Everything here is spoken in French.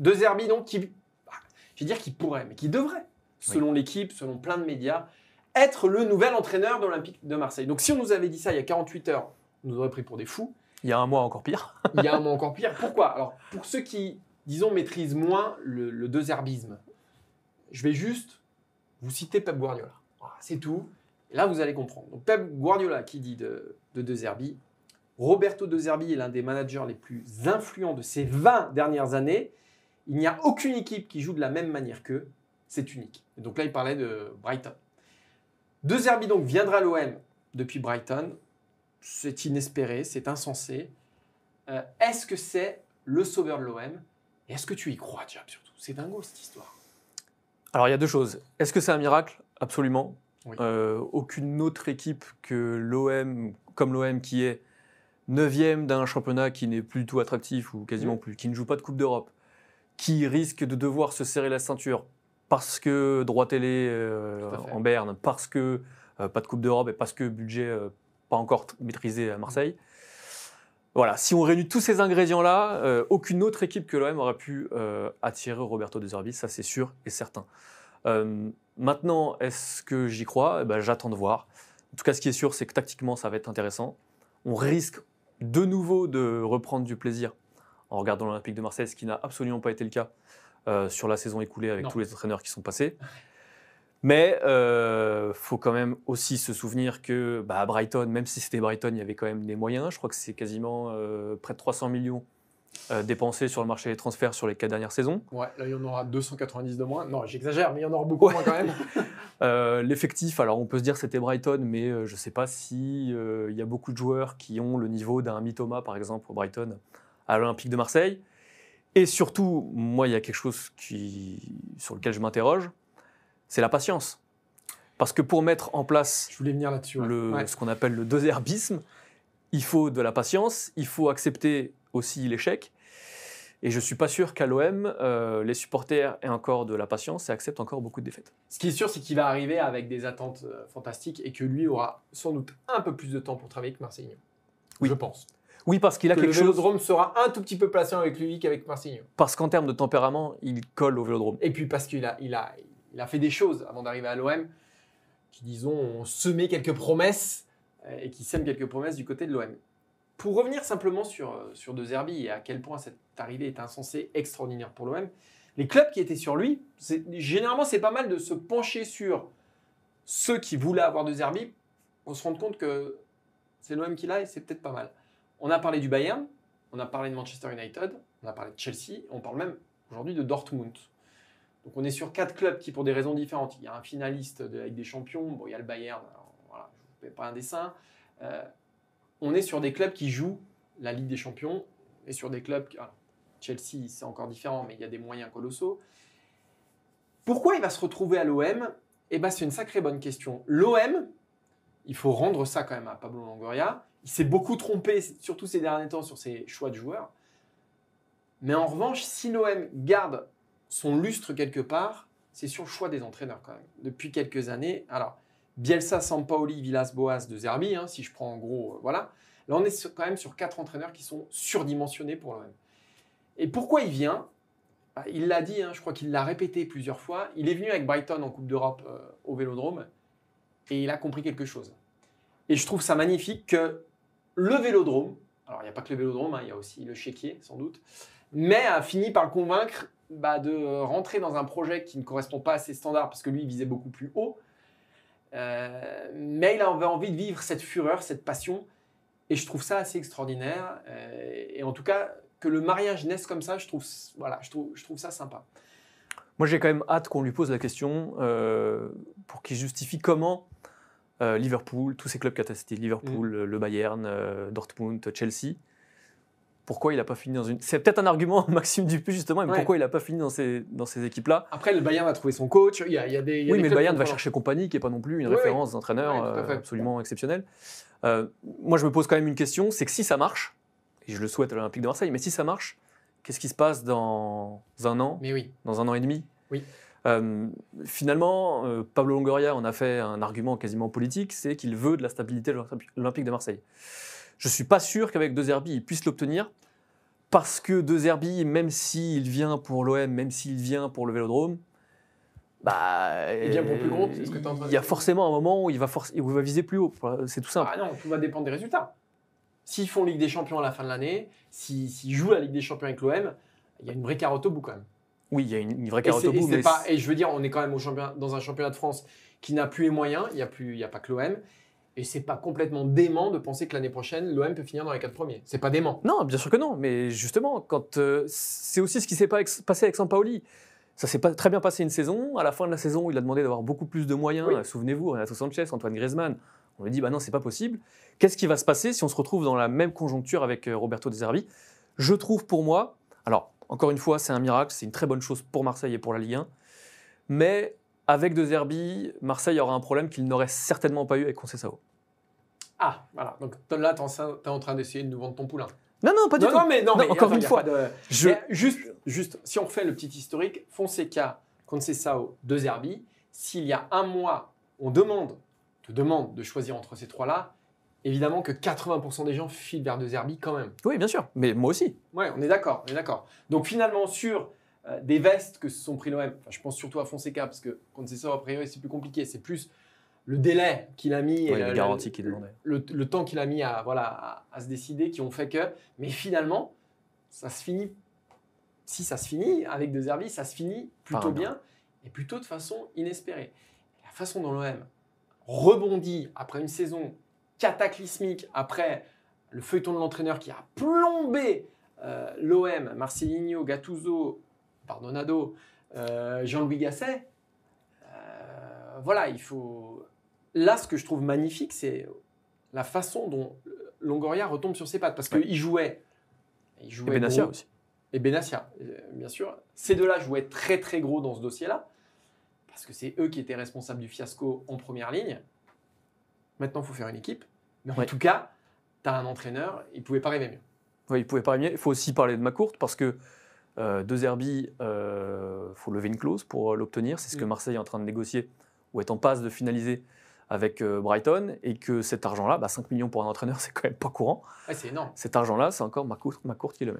De Zerbi, donc, qui, bah, je vais dire qui pourrait, mais qui devrait, selon l'équipe, selon plein de médias, être le nouvel entraîneur de l'Olympique de Marseille. Donc si on nous avait dit ça il y a 48 heures, on nous aurait pris pour des fous. Il y a un mois encore pire. il y a un mois encore pire. Pourquoi Alors, pour ceux qui, disons, maîtrisent moins le, le deux je vais juste vous citer Pep Guardiola. c'est tout. là, vous allez comprendre. Donc, Pep Guardiola qui dit de, de Zerbi, Roberto De Zerbi est l'un des managers les plus influents de ces 20 dernières années. Il n'y a aucune équipe qui joue de la même manière qu'eux. C'est unique. donc là, il parlait de Brighton. De Zerbi donc viendra à l'OM depuis Brighton. C'est inespéré, c'est insensé. Euh, est-ce que c'est le sauveur de l'OM Et est-ce que tu y crois, Diab, surtout C'est dingo cette histoire. Alors il y a deux choses. Est-ce que c'est un miracle Absolument. Euh, aucune autre équipe que l'OM, comme l'OM qui est 9 d'un championnat qui n'est plus tout attractif ou quasiment plus, qui ne joue pas de Coupe d'Europe, qui risque de devoir se serrer la ceinture parce que droit télé euh, en berne, parce que euh, pas de Coupe d'Europe et parce que budget euh, pas encore maîtrisé à Marseille. Voilà, si on réunit tous ces ingrédients-là, aucune autre équipe que l'OM aurait pu attirer Roberto De ça c'est sûr et certain. maintenant, est-ce que j'y crois eh ben, J'attends de voir. En tout cas, ce qui est sûr, c'est que tactiquement, ça va être intéressant. On risque de nouveau de reprendre du plaisir en regardant l'Olympique de Marseille, ce qui n'a absolument pas été le cas euh, sur la saison écoulée avec tous les entraîneurs qui sont passés. Mais il euh, faut quand même aussi se souvenir que bah, Brighton, même si c'était Brighton, il y avait quand même des moyens. Je crois que c'est quasiment euh, près de 300 millions dépensés sur le marché des transferts sur les quatre dernières saisons. Ouais, là il y en aura 290 de moins. Non, j'exagère, mais il y en aura beaucoup moins quand même. L'effectif, alors on peut se dire c'était Brighton, mais je ne sais pas si il y a beaucoup de joueurs qui ont le niveau d'un Mitoma par exemple au Brighton à l'Olympique de Marseille. Et surtout, moi, il y a quelque chose qui, sur lequel je m'interroge, c'est la patience. Parce que pour mettre en place je voulais venir là le, ce qu'on appelle le deux herbisme, il faut de la patience, il faut accepter aussi l'échec. Et je ne suis pas sûr qu'à l'OM, euh, les supporters aient encore de la patience et acceptent encore beaucoup de défaites. Ce qui est sûr, c'est qu'il va arriver avec des attentes euh, fantastiques et que lui aura sans doute un peu plus de temps pour travailler que Marseille. Oui. Je pense. Oui, parce qu'il a quelque chose. Le vélodrome sera un tout petit peu placé avec lui qu'avec Marcinho. Parce qu'en termes de tempérament, il colle au vélodrome. Et puis parce qu'il a, il a, il a fait des choses avant d'arriver à l'OM qui, disons, ont semé quelques promesses euh, et qui sèment quelques promesses du côté de l'OM. Pour revenir simplement sur, euh, sur De Zerbi et à quel point cette arrivée est insensée, extraordinaire pour l'OM, les clubs qui étaient sur lui, généralement, c'est pas mal de se pencher sur ceux qui voulaient avoir De Zerbi. On se rend compte que c'est l'OM qui l'a et c'est peut-être pas mal. On a parlé du Bayern, on a parlé de Manchester United, on a parlé de Chelsea, on parle même aujourd'hui de Dortmund. Donc on est sur quatre clubs qui, pour des raisons différentes, il y a un finaliste de, la Ligue des champions, bon, il y a le Bayern, voilà, je fais pas un dessin. Euh, on est sur des clubs qui jouent la Ligue des Champions et sur des clubs. Chelsea, c'est encore différent, mais il y a des moyens colossaux. Pourquoi il va se retrouver à l'OM Eh ben c'est une sacrée bonne question. L'OM, il faut rendre ça quand même à Pablo Longoria. Il s'est beaucoup trompé, surtout ces derniers temps, sur ses choix de joueurs. Mais en revanche, si l'OM garde son lustre quelque part, c'est sur le choix des entraîneurs quand même. Depuis quelques années, alors Bielsa, Sampaoli, Villas-Boas, De Zerbi, hein, si je prends en gros, euh, voilà. Là, on est quand même sur quatre entraîneurs qui sont surdimensionnés pour l'OM. Et pourquoi il vient bah, Il l'a dit, hein, je crois qu'il l'a répété plusieurs fois. Il est venu avec Brighton en Coupe d'Europe euh, au Vélodrome et il a compris quelque chose. Et je trouve ça magnifique que le vélodrome, alors il n'y a pas que le vélodrome, hein, il y a aussi le chéquier sans doute, mais a fini par le convaincre bah, de rentrer dans un projet qui ne correspond pas à ses standards parce que lui il visait beaucoup plus haut. Euh, mais il avait envie de vivre cette fureur, cette passion. Et je trouve ça assez extraordinaire. Euh, et en tout cas, que le mariage naisse comme ça, je trouve, voilà, je trouve, je trouve ça sympa. Moi, j'ai quand même hâte qu'on lui pose la question euh, pour qu'il justifie comment euh, Liverpool, tous ces clubs qu'a Liverpool, mm. le Bayern, euh, Dortmund, Chelsea. Pourquoi il n'a pas fini dans une. C'est peut-être un argument, Maxime Dupuis, justement, mais pourquoi il n'a pas fini dans ces, équipes-là Après, le Bayern va trouver son coach. Il y a, des. oui, mais le Bayern va chercher compagnie, qui n'est pas non plus une référence d'entraîneur euh, absolument exceptionnelle. moi, je me pose quand même une question c'est que si ça marche, et je le souhaite à l'Olympique de Marseille, mais si ça marche, qu'est-ce qui se passe dans un an, mais oui. dans un an et demi oui. Euh, finalement, euh, Pablo Longoria en a fait un argument quasiment politique, c'est qu'il veut de la stabilité de l'Olympique de Marseille. Je ne suis pas sûr qu'avec De Zerbi, il puisse l'obtenir, parce que De Zerbi, même s'il vient pour l'OM, même s'il vient pour le Vélodrome, bah, il vient pour plus gros. il y a forcément un moment où il va, va viser plus haut. C'est tout simple. Ah non, tout va dépendre des résultats. S'ils font Ligue des Champions à la fin de l'année, s'ils jouent la Ligue des Champions avec l'OM, il y a une vraie carotte au bout quand même. Oui, il y a une, vraie carotte au bout. Mais et je veux dire, on est quand même au dans un championnat de France qui n'a plus les moyens. Il n'y a, plus, a pas que l'OM. Et c'est pas complètement dément de penser que l'année prochaine, l'OM peut finir dans les quatre premiers. C'est pas dément. Non, bien sûr que non. Mais justement, quand euh, c'est aussi ce qui s'est pas passé avec Sampaoli. Ça s'est pas très bien passé une saison. À la fin de la saison, il a demandé d'avoir beaucoup plus de moyens. Souvenez-vous, Renato Sanchez, Antoine Griezmann. On lui dit, bah non, c'est pas possible. Qu'est-ce qui va se passer si on se retrouve dans la même conjoncture avec euh, Roberto Deservi Je trouve pour moi, alors encore une fois, c'est un miracle, c'est une très bonne chose pour Marseille et pour la Ligue 1. Mais avec De Zerbi, Marseille aura un problème qu'il n'aurait certainement pas eu avec Conceição. Ah, voilà. Donc là, tu es en train d'essayer de nous vendre ton poulain. Non, non, pas du tout. Non, mais, non, encore une fois. Je... Juste, juste, si on fait le petit historique, Fonseca, Concessao, De Zerbi, s'il y a un mois, on demande, te demande de choisir entre ces trois-là, évidemment que 80% des gens filent vers De Zerbi quand même. Oui, bien sûr, mais moi aussi. Ouais, on est d'accord, d'accord. Donc finalement, sur euh, des vestes que se sont pris l'OM, je pense surtout à Fonseca, parce que quand c'est ça, a priori, c'est plus compliqué, c'est plus le délai qu'il a mis et la, garantie qu'il demandait. Le, temps qu'il a mis à, voilà, à, se décider qui ont fait que. Mais finalement, ça se finit. Si ça se finit avec De Zerbi, ça se finit plutôt bien et plutôt de façon inespérée. La façon dont l'OM rebondit après une saison cataclysmique après le feuilleton de l'entraîneur qui a plombé euh, l'OM, Marcelinho, Gattuso, pardonado, euh, Jean-Louis Gasset. Euh, voilà, il faut. Là, ce que je trouve magnifique, c'est la façon dont Longoria retombe sur ses pattes parce que qu'il jouait, il jouait. Et Benassia aussi. Et Benassia, bien sûr. Ces deux-là jouaient très très gros dans ce dossier-là parce que c'est eux qui étaient responsables du fiasco en première ligne. Maintenant, il faut faire une équipe. Mais en tout cas, tu as un entraîneur, il pouvait pas rêver mieux. Oui, il pouvait pas rêver mieux. Il faut aussi parler de ma courte parce que euh, deux Zerbi, il euh, faut lever une clause pour euh, l'obtenir. C'est ce que mm. Marseille est en train de négocier ou est en passe de finaliser avec Brighton. Et que cet argent-là, 5 bah, millions pour un entraîneur, c'est quand même pas courant. c'est énorme. Cet argent-là, c'est encore ma courte, ma qui le met.